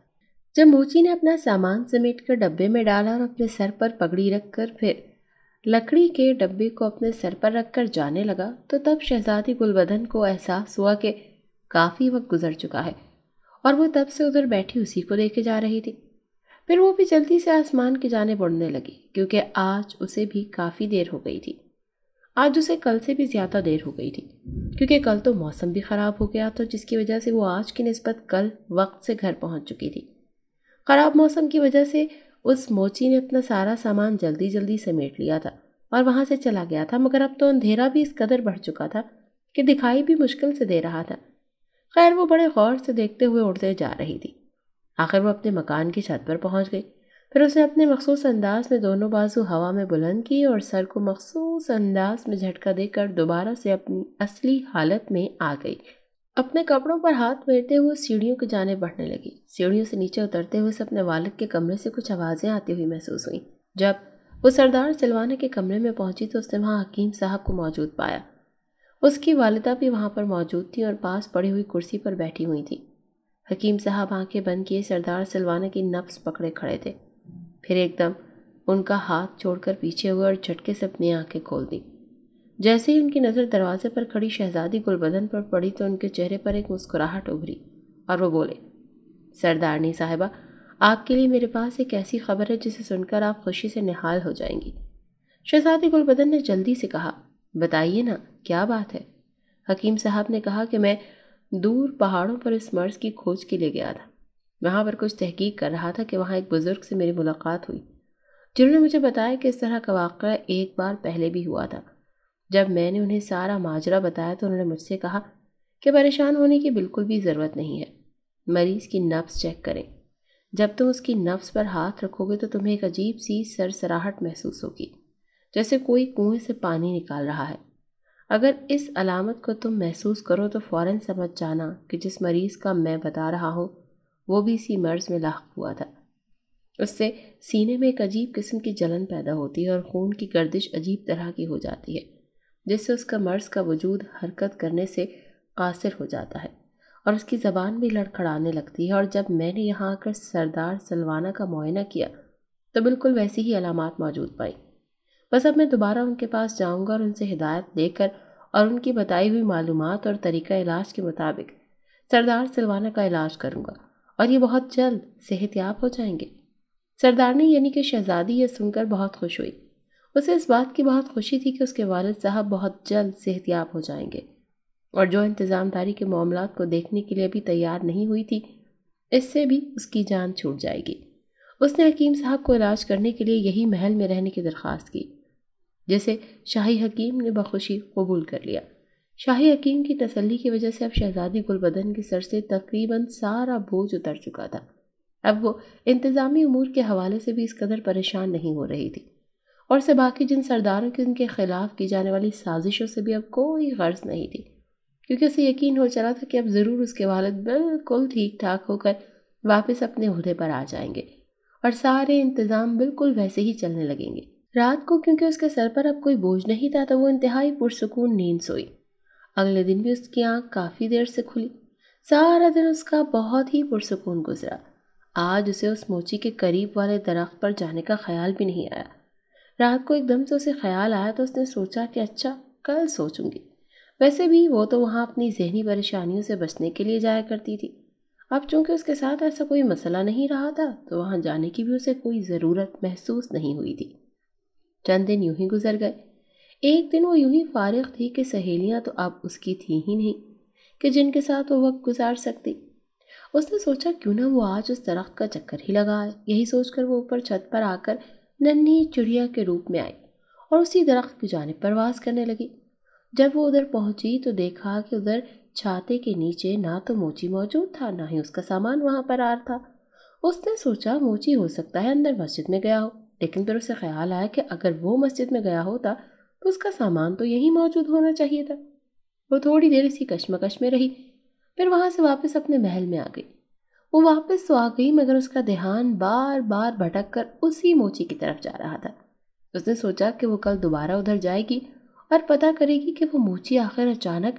जब मोची ने अपना सामान समेट कर डब्बे में डाला और अपने सर पर पगड़ी रख कर फिर लकड़ी के डब्बे को अपने सर पर रखकर जाने लगा तो तब शहजादी गुलबदन को एहसास हुआ कि काफ़ी वक्त गुजर चुका है और वो तब से उधर बैठी उसी को लेके जा रही थी फिर वो भी जल्दी से आसमान की जाने बढ़ने लगी क्योंकि आज उसे भी काफ़ी देर हो गई थी आज उसे कल से भी ज़्यादा देर हो गई थी क्योंकि कल तो मौसम भी ख़राब हो गया था जिसकी वजह से वो आज की नस्बत कल वक्त से घर पहुंच चुकी थी ख़राब मौसम की वजह से उस मोची ने अपना सारा सामान जल्दी जल्दी समेट लिया था और वहाँ से चला गया था मगर अब तो अंधेरा भी इस कदर बढ़ चुका था कि दिखाई भी मुश्किल से दे रहा था खैर वो बड़े गौर से देखते हुए उड़ते जा रही थी आखिर वो अपने मकान की छत पर पहुँच गई फिर उसने अपने मखसूस अंदाज में दोनों बाजू हवा में बुलंद की और सर को मखसूस अंदाज में झटका देकर दोबारा से अपनी असली हालत में आ गई अपने कपड़ों पर हाथ फेरते हुए सीढ़ियों की जाने बढ़ने लगी सीढ़ियों से नीचे उतरते हुए से अपने वालद के कमरे से कुछ आवाज़ें आती हुई महसूस हुई जब वो सरदार सलवाना के कमरे में पहुंची तो उसने वहाँ हकीम साहब को मौजूद पाया उसकी वालदा भी वहाँ पर मौजूद थी और पास पड़ी हुई कुर्सी पर बैठी हुई थी हकीम साहब आंखें बंद किए सरदार सलवाना की नफ्स पकड़े खड़े थे फिर एकदम उनका हाथ छोड़कर पीछे हुए और झटके से अपनी आंखें खोल दी जैसे ही उनकी नज़र दरवाजे पर खड़ी शहजादी गुलबदन पर पड़ी तो उनके चेहरे पर एक मुस्कुराहट उभरी और वो बोले सरदारनी साहिबा आपके लिए मेरे पास एक ऐसी खबर है जिसे सुनकर आप खुशी से निहाल हो जाएंगी शहजादी गुलबदन ने जल्दी से कहा बताइए ना क्या बात है हकीम साहब ने कहा कि मैं दूर पहाड़ों पर इस मर्ज़ की खोज के लिए गया था वहाँ पर कुछ तहकीक कर रहा था कि वहाँ एक बुज़ुर्ग से मेरी मुलाकात हुई जिन्होंने मुझे बताया कि इस तरह का वाक़ एक बार पहले भी हुआ था जब मैंने उन्हें सारा माजरा बताया तो उन्होंने मुझसे कहा कि परेशान होने की बिल्कुल भी ज़रूरत नहीं है मरीज़ की नफ्स चेक करें जब तुम उसकी नफ्स पर हाथ रखोगे तो तुम्हें एक अजीब सी सरसराहट महसूस होगी जैसे कोई कुएं से पानी निकाल रहा है अगर इस अलामत को तुम महसूस करो तो फ़ौर समझ जाना कि जिस मरीज़ का मैं बता रहा हूँ वो भी इसी मर्ज़ में लाख हुआ था उससे सीने में एक अजीब किस्म की जलन पैदा होती है और खून की गर्दिश अजीब तरह की हो जाती है जिससे उसका मर्ज का वजूद हरकत करने से कासिर हो जाता है और उसकी ज़बान भी लड़खड़ाने लगती है और जब मैंने यहाँ आकर सरदार सलवाना का मुआयना किया तो बिल्कुल वैसी ही अलामत मौजूद पाई बस अब मैं दोबारा उनके पास जाऊँगा और उनसे हिदायत देकर और उनकी बताई हुई मालूम और तरीका इलाज के मुताबिक सरदार सलवाना का इलाज करूँगा और ये बहुत जल्द सेहतियाब हो जाएंगे सरदार ने यानी कि शहजादी यह सुनकर बहुत खुश हुई उसे इस बात की बहुत खुशी थी कि उसके वालद साहब बहुत जल्द सेहतियाब हो जाएंगे और जो इंतज़ामदारी के मामला को देखने के लिए अभी तैयार नहीं हुई थी इससे भी उसकी जान छूट जाएगी उसने हकीम साहब को इलाज करने के लिए यही महल में रहने की दरख्वास्त की जिसे शाही हकीम ने बखुशी कबूल कर लिया शाही हकीम की तसल्ली की वजह से अब शहजादी गुलबदन के सर से तकरीबन सारा बोझ उतर चुका था अब वो इंतज़ामी अमूर के हवाले से भी इस कदर परेशान नहीं हो रही थी और से बाकी जिन सरदारों की उनके ख़िलाफ़ की जाने वाली साजिशों से भी अब कोई गर्ज नहीं थी क्योंकि उसे यकीन हो चला था कि अब ज़रूर उसके वालद बिल्कुल ठीक ठाक होकर वापस अपने अहदे पर आ जाएंगे और सारे इंतज़ाम बिल्कुल वैसे ही चलने लगेंगे रात को क्योंकि उसके सर पर अब कोई बोझ नहीं था तो वो इंतहाई पुरसकून नींद सोई अगले दिन भी उसकी आँख काफ़ी देर से खुली सारा दिन उसका बहुत ही पुरसकून गुजरा आज उसे उस मोची के करीब वाले दरख्त पर जाने का ख्याल भी नहीं आया रात को एकदम से उसे ख्याल आया तो उसने सोचा कि अच्छा कल सोचूंगी वैसे भी वो तो वहाँ अपनी जहनी परेशानियों से बचने के लिए जाया करती थी अब चूंकि उसके साथ ऐसा कोई मसला नहीं रहा था तो वहाँ जाने की भी उसे कोई ज़रूरत महसूस नहीं हुई थी चंद दिन यूं ही गुजर गए एक दिन वो यूं ही फारिग थी कि सहेलियाँ तो अब उसकी थी ही नहीं कि जिनके साथ वो वक्त गुजार सकती उसने सोचा क्यों ना वो आज उस दरख्त का चक्कर ही लगाए यही सोचकर वो ऊपर छत पर आकर नन्ही चिड़िया के रूप में आई और उसी दरख्त की जानब परवास करने लगी जब वो उधर पहुंची तो देखा कि उधर छाते के नीचे ना तो मोची मौजूद था ना ही उसका सामान वहाँ पर आ था उसने सोचा मोची हो सकता है अंदर मस्जिद में गया हो लेकिन फिर उसे ख्याल आया कि अगर वो मस्जिद में गया होता तो उसका सामान तो यहीं मौजूद होना चाहिए था वो थोड़ी देर इसी कश्मकश में रही फिर वहाँ से वापस अपने महल में आ गई वो वापस तो आ गई मगर उसका ध्यान बार बार भटक कर उसी मोची की तरफ जा रहा था उसने सोचा कि वो कल दोबारा उधर जाएगी और पता करेगी कि वो मोची आखिर अचानक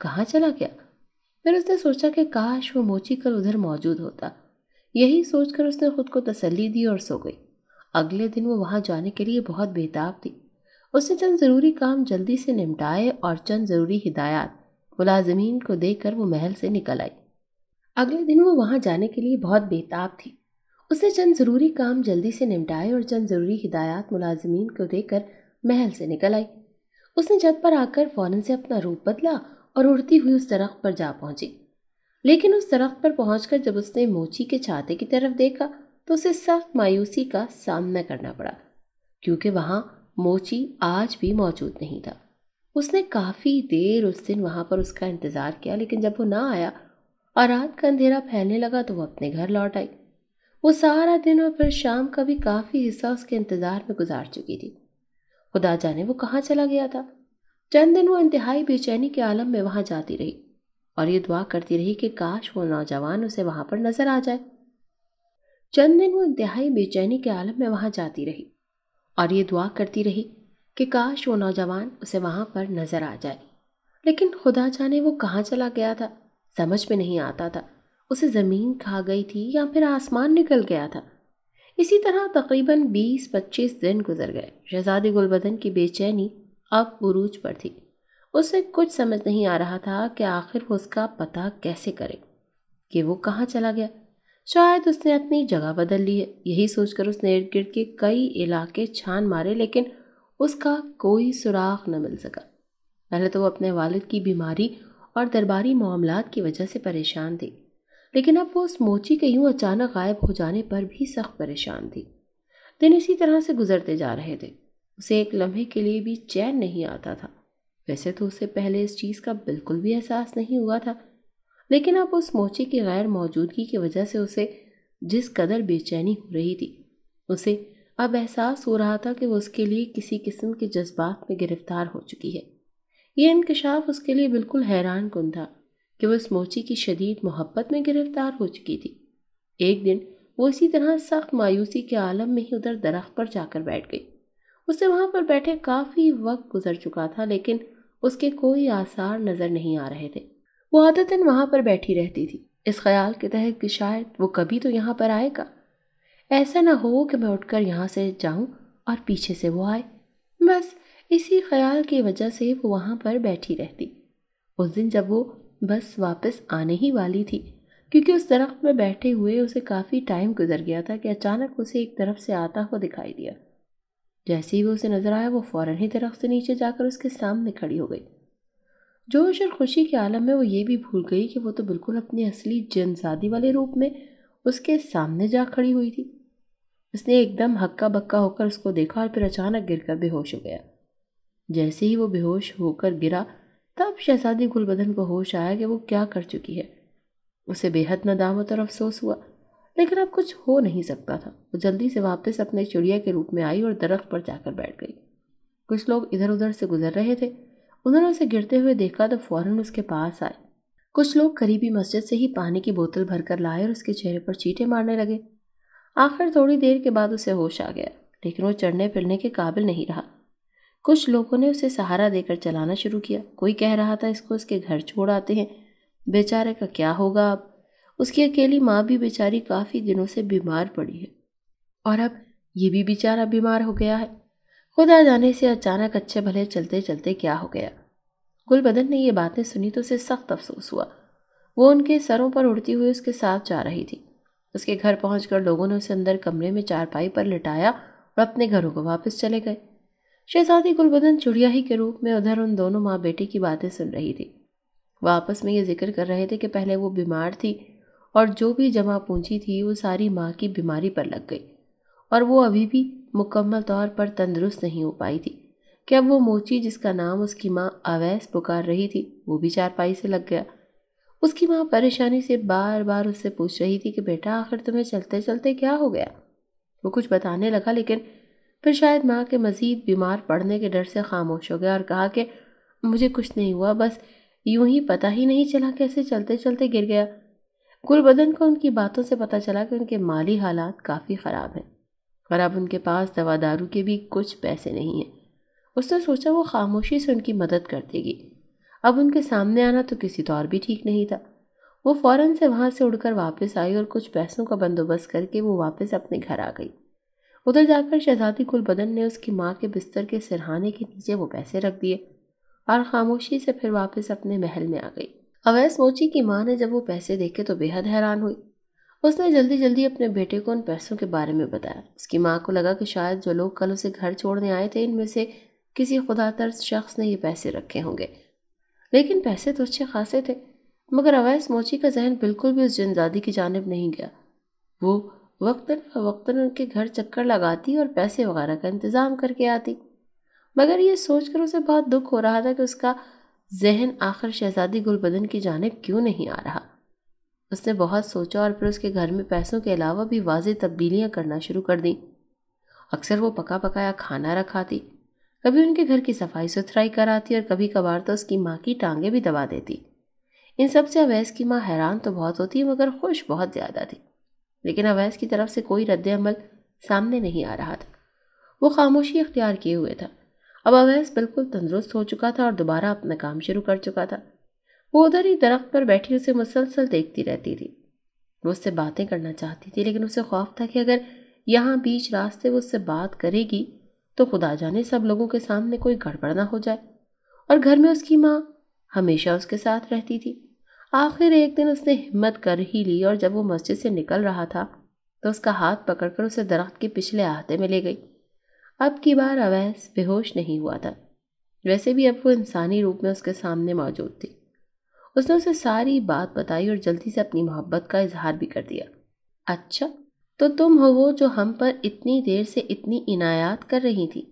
कहाँ चला गया फिर उसने सोचा कि काश वो मोची कल उधर मौजूद होता यही सोचकर उसने खुद को तसल्ली दी और सो गई अगले दिन वो वहाँ जाने के लिए बहुत बेताब थी उसने चंद ज़रूरी काम जल्दी से निपटाए और चंद ज़रूरी हिदायत मुलाजमीन को देकर वो महल से निकल आई अगले दिन वो वहाँ जाने के लिए बहुत बेताब थी उसने चंद ज़रूरी काम जल्दी से निपटाए और चंद ज़रूरी हिदायत मुलाजमीन को देकर महल से निकल आई उसने जद पर आकर फ़ौरन से अपना रूप बदला और उड़ती हुई उस दरख्त पर जा पहुँची लेकिन उस दरख्त पर पहुँच जब उसने मोची के छाते की तरफ देखा तो उसे सख्त मायूसी का सामना करना पड़ा क्योंकि वहाँ मोची आज भी मौजूद नहीं था उसने काफ़ी देर उस दिन वहाँ पर उसका इंतज़ार किया लेकिन जब वो ना आया और रात का अंधेरा फैलने लगा तो वो अपने घर लौट आई वो सारा दिन और फिर शाम का भी काफ़ी हिस्सा उसके इंतज़ार में गुजार चुकी थी खुदा जाने वो कहाँ चला गया था चंद दिन वो इंतहाई बेचैनी के आलम में वहाँ जाती रही और ये दुआ करती रही कि काश वो नौजवान उसे वहाँ पर नज़र आ जाए चंद दिन वो इंतहाई बेचैनी के आलम में वहाँ जाती रही और ये दुआ करती रही कि काश वो नौजवान उसे वहाँ पर नज़र आ जाए लेकिन खुदा जाने वो कहाँ चला गया था समझ में नहीं आता था उसे ज़मीन खा गई थी या फिर आसमान निकल गया था इसी तरह तकरीबन 20-25 दिन गुजर गए शहजादी गुलबदन की बेचैनी अब उरूज पर थी उसे कुछ समझ नहीं आ रहा था कि आखिर वो उसका पता कैसे करे कि वो कहाँ चला गया शायद उसने अपनी जगह बदल ली है यही सोचकर उसने इर्द गिर्द के कई इलाके छान मारे लेकिन उसका कोई सुराख न मिल सका पहले तो वो अपने वालिद की बीमारी और दरबारी मामला की वजह से परेशान थी लेकिन अब वो उस मोची के यूं अचानक गायब हो जाने पर भी सख्त परेशान थी दिन इसी तरह से गुजरते जा रहे थे उसे एक लम्हे के लिए भी चैन नहीं आता था वैसे तो उसे पहले इस चीज़ का बिल्कुल भी एहसास नहीं हुआ था लेकिन अब उस मोची की गैर मौजूदगी की वजह से उसे जिस कदर बेचैनी हो रही थी उसे अब एहसास हो रहा था कि वो उसके लिए किसी किस्म के जज्बात में गिरफ्तार हो चुकी है ये इंकशाफ उसके लिए बिल्कुल हैरान कन था कि वह इस मोची की शदीद मोहब्बत में गिरफ्तार हो चुकी थी एक दिन वो इसी तरह सख्त मायूसी के आलम में ही उधर दरख्त पर जाकर बैठ गई उसे वहाँ पर बैठे काफ़ी वक्त गुजर चुका था लेकिन उसके कोई आसार नज़र नहीं आ रहे थे वो आदतन वहाँ पर बैठी रहती थी इस ख्याल के तहत कि शायद वो कभी तो यहाँ पर आएगा ऐसा ना हो कि मैं उठकर यहाँ से जाऊँ और पीछे से वो आए बस इसी ख्याल की वजह से वो वहाँ पर बैठी रहती उस दिन जब वो बस वापस आने ही वाली थी क्योंकि उस दरख्त में बैठे हुए उसे काफ़ी टाइम गुजर गया था कि अचानक उसे एक तरफ से आता हुआ दिखाई दिया जैसे ही वो उसे नज़र आया वो फ़ौरन ही दरख्त से नीचे जाकर उसके सामने खड़ी हो गई जोश और खुशी के आलम में वो ये भी भूल गई कि वो तो बिल्कुल अपने असली जनजादी वाले रूप में उसके सामने जा खड़ी हुई थी उसने एकदम हक्का बक्का होकर उसको देखा और फिर अचानक गिरकर बेहोश हो गया जैसे ही वो बेहोश होकर गिरा तब शहजादी गुलबदन को होश आया कि वो क्या कर चुकी है उसे बेहद नदामत और अफसोस हुआ लेकिन अब कुछ हो नहीं सकता था वो जल्दी से वापस अपने चिड़िया के रूप में आई और दरख्त पर जाकर बैठ गई कुछ लोग इधर उधर से गुजर रहे थे उन्होंने उसे गिरते हुए देखा तो फौरन उसके पास आए कुछ लोग करीबी मस्जिद से ही पानी की बोतल भरकर लाए और उसके चेहरे पर चीटे मारने लगे आखिर थोड़ी देर के बाद उसे होश आ गया लेकिन वो चढ़ने फिरने के काबिल नहीं रहा कुछ लोगों ने उसे सहारा देकर चलाना शुरू किया कोई कह रहा था इसको उसके घर छोड़ आते हैं बेचारे का क्या होगा अब उसकी अकेली माँ भी बेचारी काफ़ी दिनों से बीमार पड़ी है और अब ये भी बेचारा बीमार हो गया है खुदा जाने से अचानक अच्छे भले चलते चलते क्या हो गया गुलबदन ने ये बातें सुनी तो उसे सख्त अफसोस हुआ वो उनके सरों पर उड़ती हुई उसके साथ जा रही थी उसके घर पहुंचकर लोगों ने उसे अंदर कमरे में चारपाई पर लिटाया और अपने घरों को वापस चले गए शहजादी गुलबदन चुड़िया ही के रूप में उधर उन दोनों माँ बेटे की बातें सुन रही थी वह आपस में ये जिक्र कर रहे थे कि पहले वो बीमार थी और जो भी जमा पूंजी थी वो सारी माँ की बीमारी पर लग गई और वो अभी भी मुकम्मल तौर पर तंदुरुस्त नहीं हो पाई थी कि अब वो मोची जिसका नाम उसकी माँ अवैस पुकार रही थी वो भी चारपाई से लग गया उसकी माँ परेशानी से बार बार उससे पूछ रही थी कि बेटा आखिर तुम्हें चलते चलते क्या हो गया वो कुछ बताने लगा लेकिन फिर शायद माँ के मज़ीद बीमार पड़ने के डर से खामोश हो गया और कहा कि मुझे कुछ नहीं हुआ बस यूं ही पता ही नहीं चला कैसे चलते चलते गिर गया गुलबदन को उनकी बातों से पता चला कि उनके माली हालात काफ़ी ख़राब हैं और अब उनके पास दवा दारू के भी कुछ पैसे नहीं हैं उसने सोचा वो खामोशी से उनकी मदद कर देगी अब उनके सामने आना तो किसी तौर तो भी ठीक नहीं था वो फ़ौरन से वहाँ से उड़कर वापस आई और कुछ पैसों का बंदोबस्त करके वो वापस अपने घर आ गई उधर जाकर शहजादी गुलबदन ने उसकी माँ के बिस्तर के सिरहाने के नीचे वो पैसे रख दिए और खामोशी से फिर वापस अपने महल में आ गई अवैस मोची की माँ ने जब वो पैसे देखे तो बेहद हैरान हुई उसने जल्दी जल्दी अपने बेटे को उन पैसों के बारे में बताया उसकी माँ को लगा कि शायद जो लोग कल उसे घर छोड़ने आए थे इनमें से किसी खुदा तर्ज शख्स ने ये पैसे रखे होंगे लेकिन पैसे तो अच्छे खासे थे मगर अवैस मोची का जहन बिल्कुल भी उस जनजादी की जानब नहीं गया वो वक्ता फ़वक्ता उनके घर चक्कर लगाती और पैसे वगैरह का इंतज़ाम करके आती मगर ये सोच कर उसे बहुत दुख हो रहा था कि उसका जहन आखिर शहजादी गुलबदन की जानब क्यों नहीं आ रहा उसने बहुत सोचा और फिर उसके घर में पैसों के अलावा भी वाज तब्दीलियाँ करना शुरू कर दी अक्सर वो पका पकाया खाना रखाती कभी उनके घर की सफाई सुथराई कराती और कभी कभार तो उसकी माँ की टांगें भी दबा देती इन सब से अवैस की माँ हैरान तो बहुत होती मगर खुश बहुत ज़्यादा थी लेकिन अवैस की तरफ से कोई रद्द अमल सामने नहीं आ रहा था वो खामोशी अख्तियार किए हुए था अब अवैस बिल्कुल तंदुरुस्त हो चुका था और दोबारा अपना काम शुरू कर चुका था वो उधर ही दरख्त पर बैठी उसे मुसलसल देखती रहती थी वो उससे बातें करना चाहती थी लेकिन उसे खौफ था कि अगर यहाँ बीच रास्ते वो उससे बात करेगी तो खुदा जाने सब लोगों के सामने कोई गड़बड़ ना हो जाए और घर में उसकी माँ हमेशा उसके साथ रहती थी आखिर एक दिन उसने हिम्मत कर ही ली और जब वो मस्जिद से निकल रहा था तो उसका हाथ पकड़कर उसे दरख्त के पिछले आहते में ले गई अब की बार अवैस बेहोश नहीं हुआ था वैसे भी अब वो इंसानी रूप में उसके सामने मौजूद थी उसने उसे सारी बात बताई और जल्दी से अपनी मोहब्बत का इजहार भी कर दिया अच्छा तो तुम हो वो जो हम पर इतनी देर से इतनी इनायात कर रही थी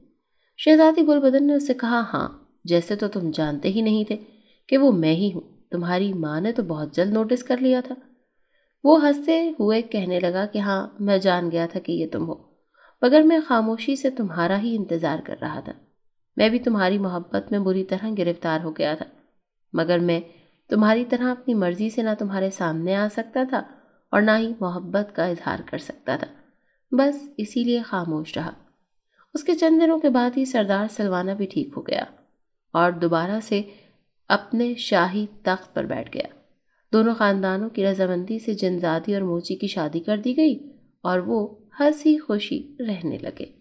शहजादी गुलबदन ने उसे कहा हाँ जैसे तो तुम जानते ही नहीं थे कि वो मैं ही हूँ तुम्हारी माँ ने तो बहुत जल्द नोटिस कर लिया था वो हंसते हुए कहने लगा कि हाँ मैं जान गया था कि ये तुम हो मगर मैं खामोशी से तुम्हारा ही इंतज़ार कर रहा था मैं भी तुम्हारी मोहब्बत में बुरी तरह गिरफ्तार हो गया था मगर मैं तुम्हारी तरह अपनी मर्ज़ी से ना तुम्हारे सामने आ सकता था और ना ही मोहब्बत का इजहार कर सकता था बस इसीलिए खामोश रहा उसके चंद दिनों के बाद ही सरदार सलवाना भी ठीक हो गया और दोबारा से अपने शाही तख्त पर बैठ गया दोनों खानदानों की रजामंदी से जनजाति और मोची की शादी कर दी गई और वो हंसी खुशी रहने लगे